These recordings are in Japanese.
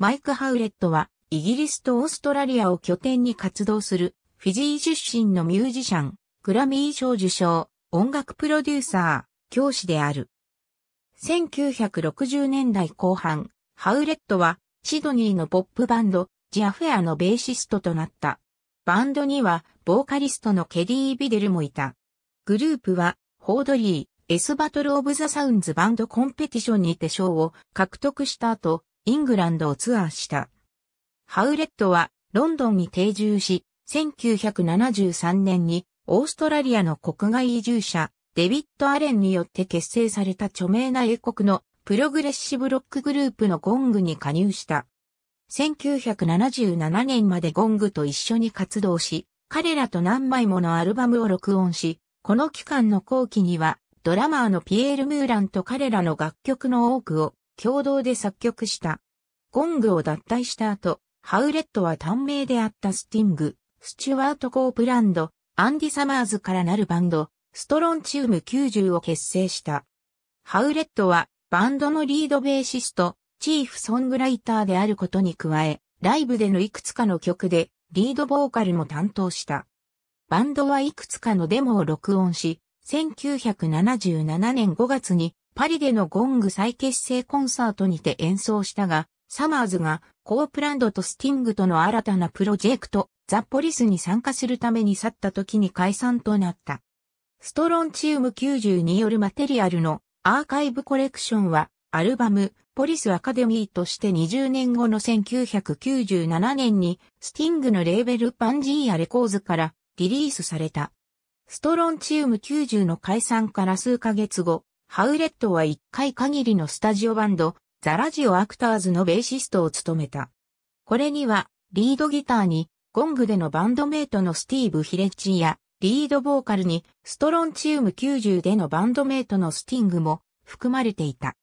マイク・ハウレットは、イギリスとオーストラリアを拠点に活動する、フィジー出身のミュージシャン、グラミー賞受賞、音楽プロデューサー、教師である。1960年代後半、ハウレットは、シドニーのポップバンド、ジアフェアのベーシストとなった。バンドには、ボーカリストのケリー・ビデルもいた。グループは、ホードリー、エスバトル・オブ・ザ・サウンズ・バンド・コンペティションにて賞を獲得した後、イングランドをツアーした。ハウレットはロンドンに定住し、1973年にオーストラリアの国外移住者、デビッド・アレンによって結成された著名な英国のプログレッシブロックグループのゴングに加入した。1977年までゴングと一緒に活動し、彼らと何枚ものアルバムを録音し、この期間の後期には、ドラマーのピエール・ムーランと彼らの楽曲の多くを共同で作曲した。ゴングを脱退した後、ハウレットは短命であったスティング、スチュワート・コープランド、アンディ・サマーズからなるバンド、ストロンチウム90を結成した。ハウレットはバンドのリードベーシスト、チーフソングライターであることに加え、ライブでのいくつかの曲でリードボーカルも担当した。バンドはいくつかのデモを録音し、1977年5月にパリでのゴング再結成コンサートにて演奏したが、サマーズがコープランドとスティングとの新たなプロジェクト、ザ・ポリスに参加するために去った時に解散となった。ストロンチウム90によるマテリアルのアーカイブコレクションは、アルバム、ポリスアカデミーとして20年後の1997年に、スティングのレーベルパンジーアレコーズからリリースされた。ストロンチウム90の解散から数ヶ月後、ハウレットは一回限りのスタジオバンド、ザラジオアクターズのベーシストを務めた。これには、リードギターに、ゴングでのバンドメイトのスティーブ・ヒレッチや、リードボーカルに、ストロンチウム90でのバンドメイトのスティングも含まれていた。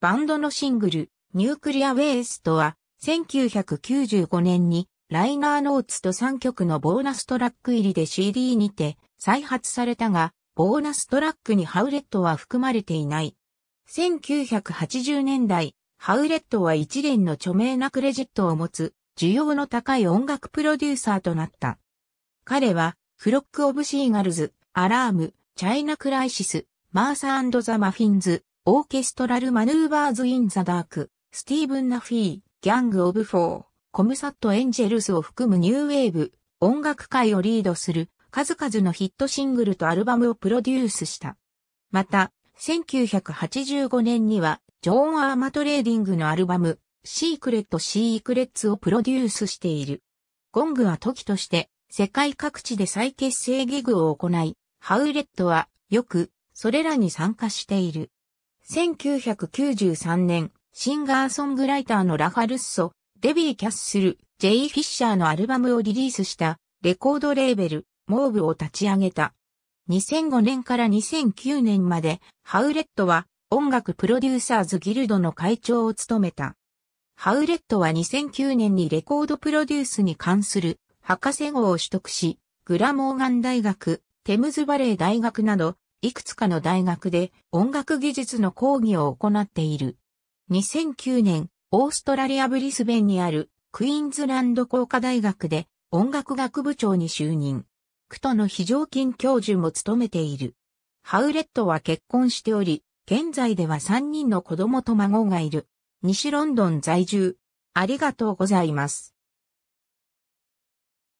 バンドのシングル、ニュークリア・ウェイストは、1995年に、ライナーノーツと3曲のボーナストラック入りで CD にて再発されたが、ボーナストラックにハウレットは含まれていない。1980年代、ハウレットは一連の著名なクレジットを持つ、需要の高い音楽プロデューサーとなった。彼は、クロック・オブ・シーガルズ、アラーム、チャイナ・クライシス、マーサーザ・マフィンズ、オーケストラル・マヌーバーズ・イン・ザ・ダーク、スティーブン・ナフィー、ギャング・オブ・フォー、コムサット・エンジェルスを含むニューウェーブ、音楽界をリードする数々のヒットシングルとアルバムをプロデュースした。また、1985年には、ジョーン・アーマトレーディングのアルバム、シークレット・シークレッツをプロデュースしている。ゴングは時として、世界各地で再結成ギグを行い、ハウレットは、よく、それらに参加している。1993年、シンガーソングライターのラファルッソ、デビー・キャッスル、ジェイ・フィッシャーのアルバムをリリースした、レコードレーベル、モーブを立ち上げた。2005年から2009年まで、ハウレットは音楽プロデューサーズギルドの会長を務めた。ハウレットは2009年にレコードプロデュースに関する博士号を取得し、グラモーガン大学、テムズバレー大学など、いくつかの大学で音楽技術の講義を行っている。2009年、オーストラリアブリスベンにあるクイーンズランド工科大学で音楽学部長に就任。クトの非常勤教授も務めている。ハウレットは結婚しており、現在では3人の子供と孫がいる。西ロンドン在住。ありがとうございます。